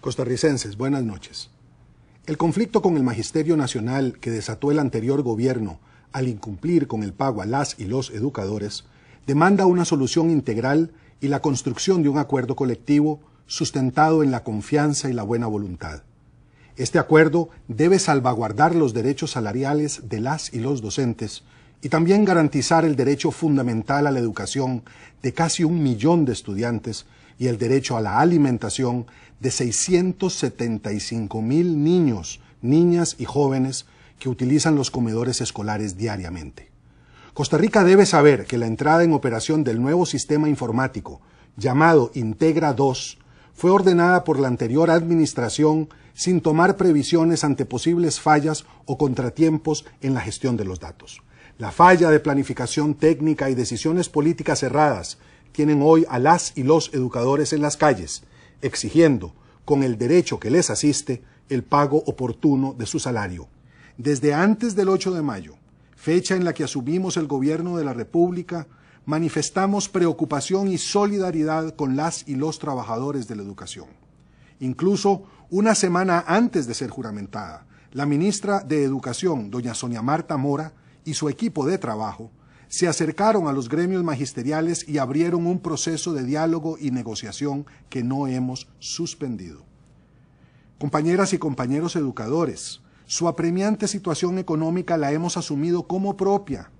Costarricenses, buenas noches. El conflicto con el Magisterio Nacional que desató el anterior gobierno al incumplir con el pago a las y los educadores demanda una solución integral y la construcción de un acuerdo colectivo sustentado en la confianza y la buena voluntad. Este acuerdo debe salvaguardar los derechos salariales de las y los docentes y también garantizar el derecho fundamental a la educación de casi un millón de estudiantes y el derecho a la alimentación de 675 mil niños, niñas y jóvenes que utilizan los comedores escolares diariamente. Costa Rica debe saber que la entrada en operación del nuevo sistema informático, llamado Integra II, fue ordenada por la anterior administración sin tomar previsiones ante posibles fallas o contratiempos en la gestión de los datos. La falla de planificación técnica y decisiones políticas erradas tienen hoy a las y los educadores en las calles, exigiendo, con el derecho que les asiste, el pago oportuno de su salario. Desde antes del 8 de mayo, fecha en la que asumimos el gobierno de la República, manifestamos preocupación y solidaridad con las y los trabajadores de la educación. Incluso una semana antes de ser juramentada, la ministra de Educación, doña Sonia Marta Mora, y su equipo de trabajo se acercaron a los gremios magisteriales y abrieron un proceso de diálogo y negociación que no hemos suspendido. Compañeras y compañeros educadores, su apremiante situación económica la hemos asumido como propia.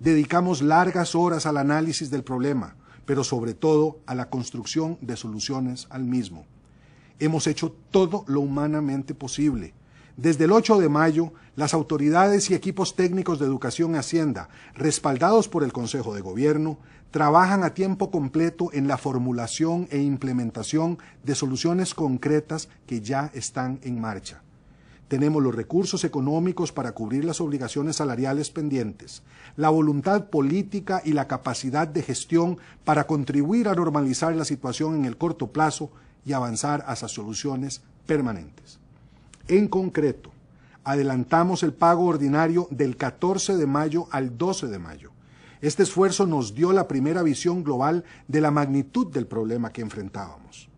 Dedicamos largas horas al análisis del problema, pero sobre todo a la construcción de soluciones al mismo. Hemos hecho todo lo humanamente posible. Desde el 8 de mayo las autoridades y equipos técnicos de educación y Hacienda, respaldados por el Consejo de Gobierno, trabajan a tiempo completo en la formulación e implementación de soluciones concretas que ya están en marcha. Tenemos los recursos económicos para cubrir las obligaciones salariales pendientes, la voluntad política y la capacidad de gestión para contribuir a normalizar la situación en el corto plazo y avanzar hacia soluciones permanentes. En concreto, adelantamos el pago ordinario del 14 de mayo al 12 de mayo. Este esfuerzo nos dio la primera visión global de la magnitud del problema que enfrentábamos.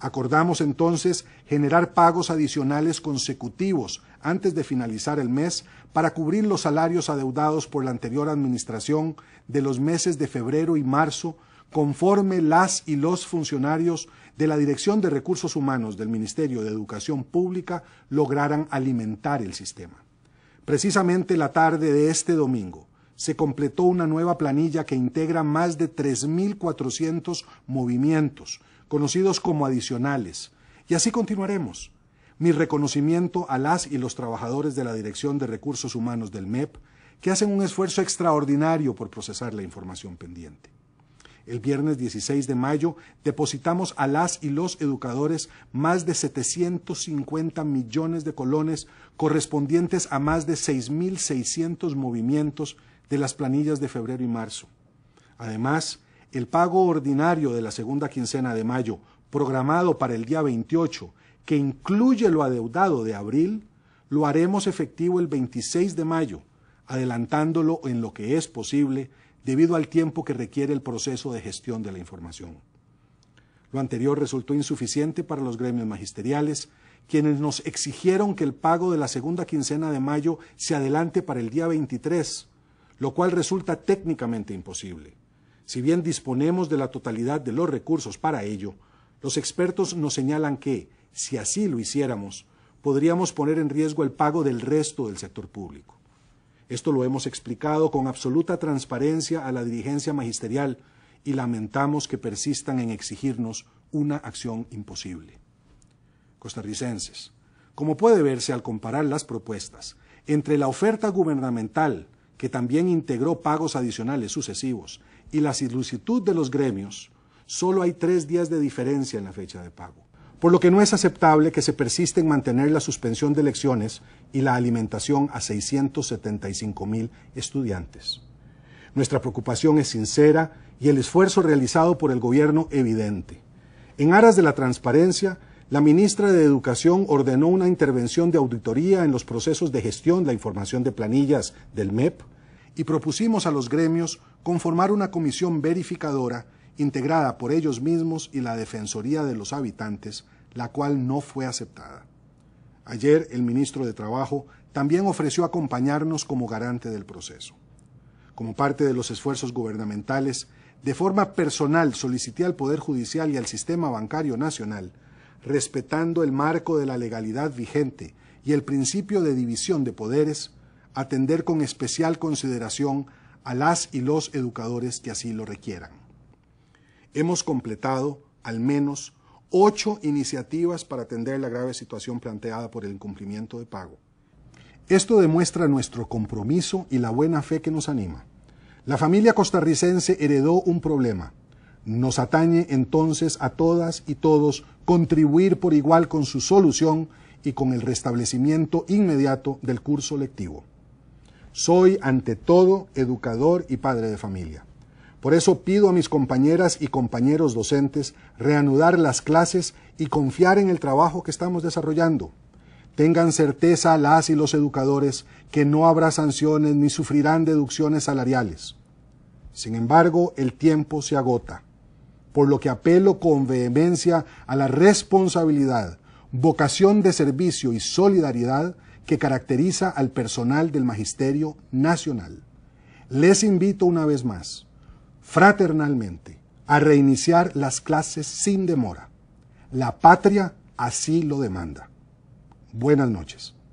Acordamos entonces generar pagos adicionales consecutivos antes de finalizar el mes para cubrir los salarios adeudados por la anterior administración de los meses de febrero y marzo conforme las y los funcionarios de la Dirección de Recursos Humanos del Ministerio de Educación Pública lograran alimentar el sistema. Precisamente la tarde de este domingo se completó una nueva planilla que integra más de 3.400 movimientos, conocidos como adicionales, y así continuaremos. Mi reconocimiento a las y los trabajadores de la Dirección de Recursos Humanos del MEP, que hacen un esfuerzo extraordinario por procesar la información pendiente. El viernes 16 de mayo depositamos a las y los educadores más de 750 millones de colones correspondientes a más de 6.600 movimientos de las planillas de febrero y marzo. Además, el pago ordinario de la segunda quincena de mayo, programado para el día 28, que incluye lo adeudado de abril, lo haremos efectivo el 26 de mayo, adelantándolo en lo que es posible debido al tiempo que requiere el proceso de gestión de la información. Lo anterior resultó insuficiente para los gremios magisteriales, quienes nos exigieron que el pago de la segunda quincena de mayo se adelante para el día 23, lo cual resulta técnicamente imposible. Si bien disponemos de la totalidad de los recursos para ello, los expertos nos señalan que, si así lo hiciéramos, podríamos poner en riesgo el pago del resto del sector público. Esto lo hemos explicado con absoluta transparencia a la dirigencia magisterial y lamentamos que persistan en exigirnos una acción imposible. Costarricenses, como puede verse al comparar las propuestas, entre la oferta gubernamental, que también integró pagos adicionales sucesivos, y la solicitud de los gremios, solo hay tres días de diferencia en la fecha de pago por lo que no es aceptable que se persiste en mantener la suspensión de elecciones y la alimentación a 675 mil estudiantes. Nuestra preocupación es sincera y el esfuerzo realizado por el gobierno evidente. En aras de la transparencia, la ministra de Educación ordenó una intervención de auditoría en los procesos de gestión, de la información de planillas del MEP, y propusimos a los gremios conformar una comisión verificadora integrada por ellos mismos y la Defensoría de los Habitantes la cual no fue aceptada. Ayer el ministro de Trabajo también ofreció acompañarnos como garante del proceso. Como parte de los esfuerzos gubernamentales, de forma personal solicité al Poder Judicial y al Sistema Bancario Nacional, respetando el marco de la legalidad vigente y el principio de división de poderes, atender con especial consideración a las y los educadores que así lo requieran. Hemos completado, al menos, ocho iniciativas para atender la grave situación planteada por el incumplimiento de pago. Esto demuestra nuestro compromiso y la buena fe que nos anima. La familia costarricense heredó un problema. Nos atañe entonces a todas y todos contribuir por igual con su solución y con el restablecimiento inmediato del curso lectivo. Soy ante todo educador y padre de familia. Por eso pido a mis compañeras y compañeros docentes reanudar las clases y confiar en el trabajo que estamos desarrollando. Tengan certeza las y los educadores que no habrá sanciones ni sufrirán deducciones salariales. Sin embargo, el tiempo se agota, por lo que apelo con vehemencia a la responsabilidad, vocación de servicio y solidaridad que caracteriza al personal del Magisterio Nacional. Les invito una vez más fraternalmente a reiniciar las clases sin demora. La patria así lo demanda. Buenas noches.